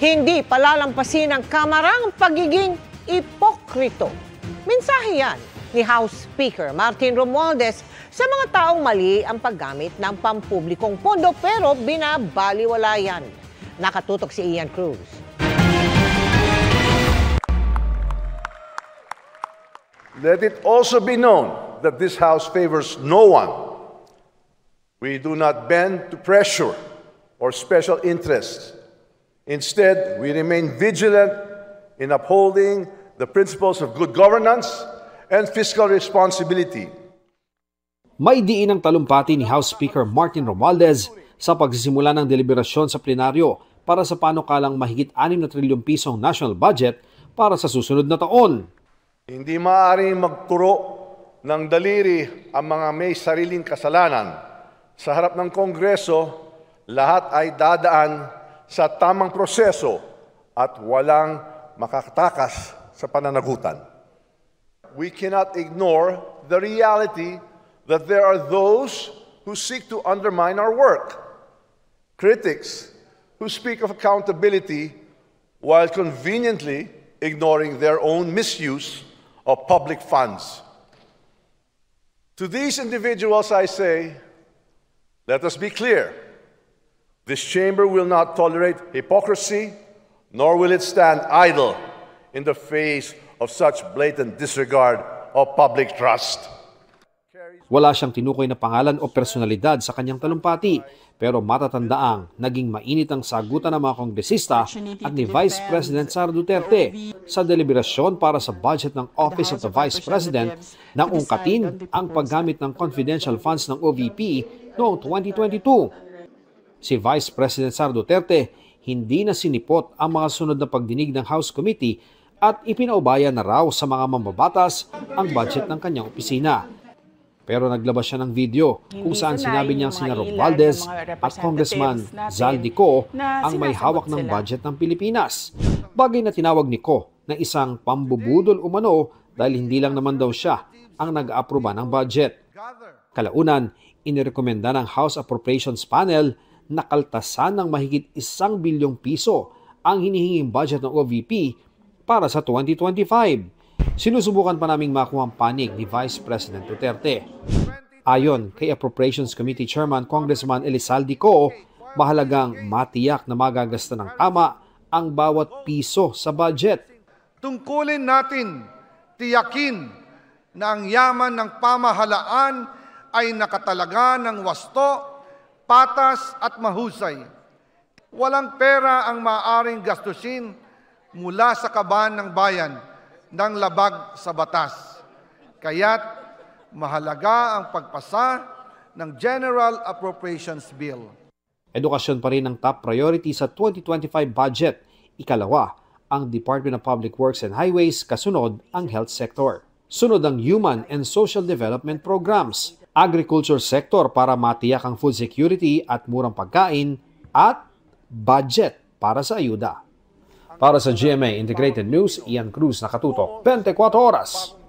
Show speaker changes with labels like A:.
A: Hindi palalampasin ng kamarang ang pagiging ipokrito. Mensahe yan ni House Speaker Martin Romualdez sa mga taong mali ang paggamit ng pampublikong pondo pero binabaliwala yan. Nakatutok si Ian Cruz.
B: Let it also be known that this House favors no one. We do not bend to pressure or special interests Instead, we remain vigilant in upholding the principles of good governance and fiscal responsibility.
A: May diin ang talumpati ni House Speaker Martin Romualdez sa pagsisimula ng deliberasyon sa plenaryo para sa panukalang mahigit 6 na trilyong pisong national budget para sa susunod na taon.
B: Hindi maaaring magturo ng daliri ang mga may sariling kasalanan. Sa harap ng Kongreso, lahat ay dadaan sa tamang proseso at walang makatakas sa pananagutan. We cannot ignore the reality that there are those who seek to undermine our work, critics who speak of accountability while conveniently ignoring their own misuse of public funds. To these individuals, I say, let us be clear. This chamber will not tolerate hypocrisy, nor will it stand idle in the face of such blatant disregard of public trust.
A: Wala siyang tinukoy na pangalan o personalidad sa kanyang talumpati, pero matatandaang naging mainit ang sagutan ng mga kongresista at ni Vice President Sara Duterte sa deliberasyon para sa budget ng Office of the Vice President na ungkatin ang paggamit ng confidential funds ng OVP noong 2022 Si Vice President Sara Duterte hindi na sinipot ang mga sunod na pagdinig ng House Committee at ipinaubaya na raw sa mga mambabatas ang budget ng kanyang opisina. Pero naglabas siya ng video kung saan sinabi niyang si Rob Valdez at Congressman Zal Dico ang may hawak ng budget ng Pilipinas. Bagay na tinawag ni Ko na isang pambubudol umano dahil hindi lang naman daw siya ang nag-aaproba ng budget. Kalaunan, inirekomenda ng House Appropriations Panel nakaltasan ng mahigit isang bilyong piso ang hinihinging budget ng OVP para sa 2025. Sinusubukan pa naming makuha ang panig ni Vice President Duterte. Ayon kay Appropriations Committee Chairman Congressman Elizalde Co, mahalagang matiyak na magagasta ng tama ang bawat piso sa budget. Tungkulin natin,
B: tiyakin na ang yaman ng pamahalaan ay nakatalaga ng wasto patas at mahusay. Walang pera ang maaring gastusin mula sa kaban ng bayan ng labag sa batas. Kaya't mahalaga ang pagpasa ng General Appropriations Bill.
A: Edukasyon pa rin ang top priority sa 2025 budget. Ikalawa, ang Department of Public Works and Highways, kasunod ang health sector. Sunod ang Human and Social Development Programs, agriculture sector para matiyak ang food security at murang pagkain at budget para sa ayuda. Para sa GMA Integrated News, Ian Cruz nakatutok 24 oras.